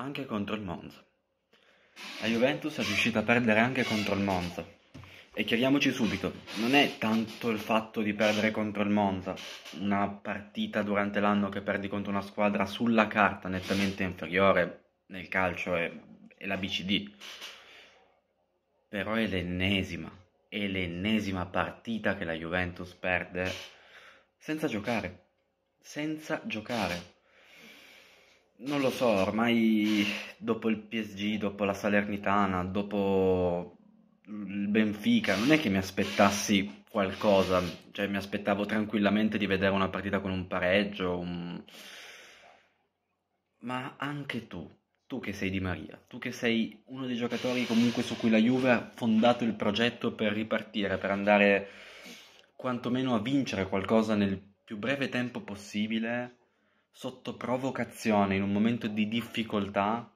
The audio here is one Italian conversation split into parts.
anche contro il Monza. La Juventus è riuscita a perdere anche contro il Monza. E chiariamoci subito, non è tanto il fatto di perdere contro il Monza, una partita durante l'anno che perdi contro una squadra sulla carta nettamente inferiore nel calcio e, e la BCD, però è l'ennesima, è l'ennesima partita che la Juventus perde senza giocare, senza giocare non lo so, ormai dopo il PSG, dopo la Salernitana, dopo il Benfica, non è che mi aspettassi qualcosa, cioè mi aspettavo tranquillamente di vedere una partita con un pareggio, un... ma anche tu, tu che sei Di Maria, tu che sei uno dei giocatori comunque su cui la Juve ha fondato il progetto per ripartire, per andare quantomeno a vincere qualcosa nel più breve tempo possibile sotto provocazione in un momento di difficoltà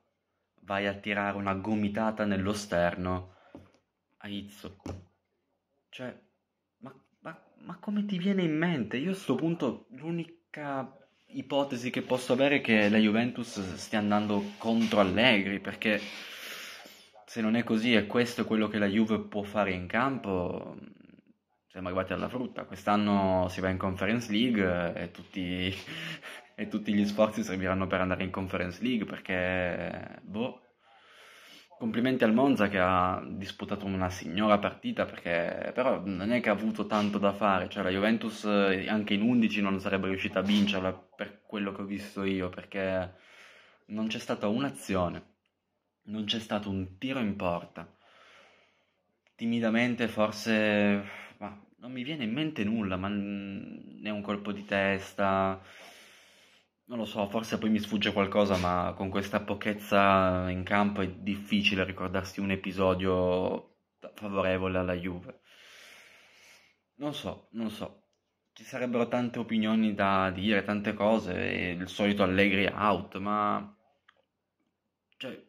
vai a tirare una gomitata nello sterno a Izzo. Cioè, ma, ma, ma come ti viene in mente? Io a questo punto l'unica ipotesi che posso avere è che la Juventus stia andando contro Allegri, perché se non è così e questo è quello che la Juve può fare in campo, siamo arrivati alla frutta. Quest'anno si va in Conference League e tutti e tutti gli sforzi serviranno per andare in Conference League perché, boh, complimenti al Monza che ha disputato una signora partita perché però non è che ha avuto tanto da fare, cioè la Juventus eh, anche in 11 non sarebbe riuscita a vincerla per quello che ho visto io perché non c'è stata un'azione, non c'è stato un tiro in porta. Timidamente forse ma non mi viene in mente nulla, ma né un colpo di testa, non lo so, forse poi mi sfugge qualcosa, ma con questa pochezza in campo è difficile ricordarsi un episodio favorevole alla Juve. Non so, non so. Ci sarebbero tante opinioni da dire, tante cose, e il solito Allegri out, ma... Cioè,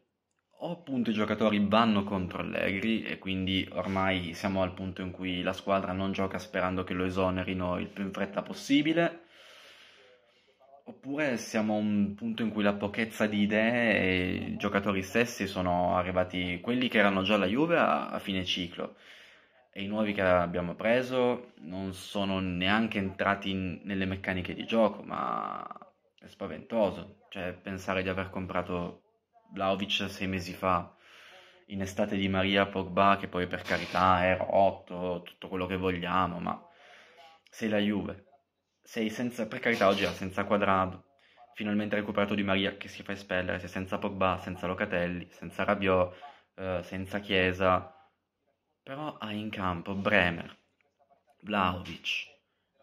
o appunto i giocatori vanno contro Allegri e quindi ormai siamo al punto in cui la squadra non gioca sperando che lo esonerino il più in fretta possibile Oppure siamo a un punto in cui la pochezza di idee e i giocatori stessi sono arrivati, quelli che erano già alla Juve, a, fine ciclo. E i nuovi che abbiamo preso non sono neanche entrati in, nelle meccaniche di gioco, ma è spaventoso. Cioè, pensare di aver comprato Vlaovic sei mesi fa, in estate di Maria Pogba, che poi per carità è 8, tutto quello che vogliamo, ma sei la Juve sei senza, per carità oggi era senza quadrato, finalmente recuperato di Maria che si fa espellere, sei senza Pogba, senza Locatelli, senza Rabiot, eh, senza Chiesa, però hai in campo Bremer, Vlaovic,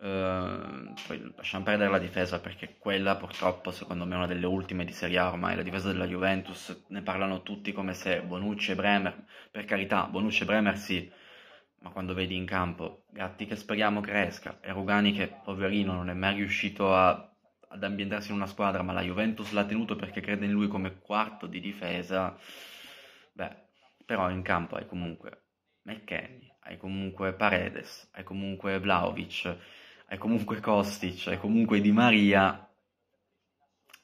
eh, poi lasciamo perdere la difesa perché quella purtroppo secondo me è una delle ultime di Serie A ormai, la difesa della Juventus, ne parlano tutti come se Bonucci e Bremer, per carità Bonucci e Bremer sì, ma quando vedi in campo Gatti che speriamo cresca e Rugani che, poverino, non è mai riuscito a, ad ambientarsi in una squadra, ma la Juventus l'ha tenuto perché crede in lui come quarto di difesa, beh, però in campo hai comunque McKenny, hai comunque Paredes, hai comunque Vlaovic, hai comunque Kostic, hai comunque Di Maria,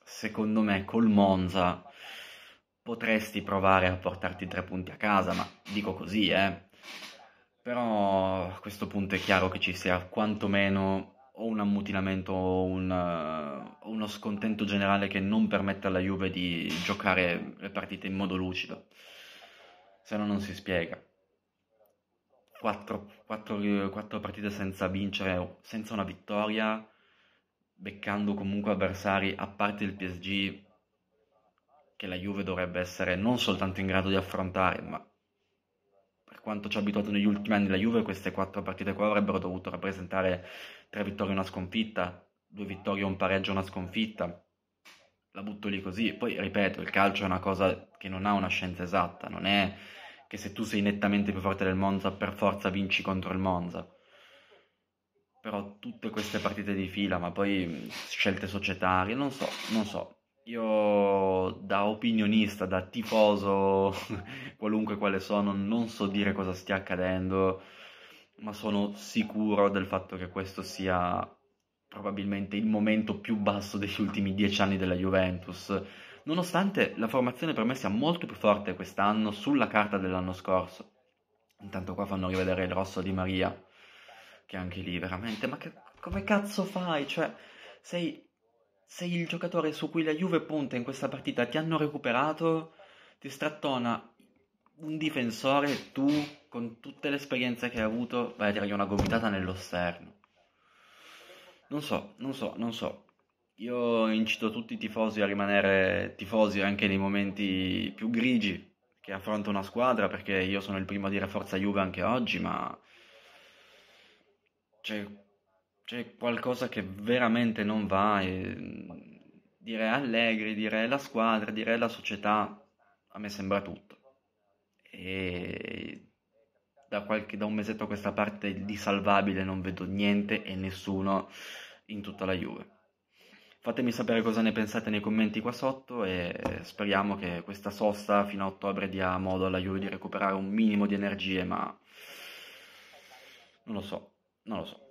secondo me col Monza potresti provare a portarti tre punti a casa, ma dico così, eh però a questo punto è chiaro che ci sia quantomeno o un ammutinamento o un, uh, uno scontento generale che non permette alla Juve di giocare le partite in modo lucido. Se no non si spiega. Quattro, quattro, quattro partite senza vincere, senza una vittoria, beccando comunque avversari, a parte il PSG, che la Juve dovrebbe essere non soltanto in grado di affrontare, ma quanto ci ha abituato negli ultimi anni la Juve, queste quattro partite qua avrebbero dovuto rappresentare tre vittorie e una sconfitta, due vittorie, e un pareggio e una sconfitta. La butto lì così. Poi, ripeto, il calcio è una cosa che non ha una scienza esatta, non è che se tu sei nettamente più forte del Monza per forza vinci contro il Monza. Però tutte queste partite di fila, ma poi scelte societarie, non so, non so, io da opinionista, da tifoso, qualunque quale sono, non so dire cosa stia accadendo, ma sono sicuro del fatto che questo sia probabilmente il momento più basso degli ultimi dieci anni della Juventus. Nonostante la formazione per me sia molto più forte quest'anno sulla carta dell'anno scorso. Intanto qua fanno rivedere il rosso di Maria, che anche lì veramente, ma che, come cazzo fai? Cioè, sei sei il giocatore su cui la Juve punta in questa partita ti hanno recuperato, ti strattona un difensore, tu con tutte le esperienze che hai avuto vai a tirargli una gomitata nello sterno. Non so, non so, non so. Io incito tutti i tifosi a rimanere tifosi anche nei momenti più grigi che affronta una squadra, perché io sono il primo a dire forza Juve anche oggi, ma... Cioè, c'è qualcosa che veramente non va e mm, dire Allegri, dire la squadra, dire la società, a me sembra tutto. E da, qualche, da un mesetto a questa parte di salvabile non vedo niente e nessuno in tutta la Juve. Fatemi sapere cosa ne pensate nei commenti qua sotto e speriamo che questa sosta fino a ottobre dia modo alla Juve di recuperare un minimo di energie, ma non lo so, non lo so.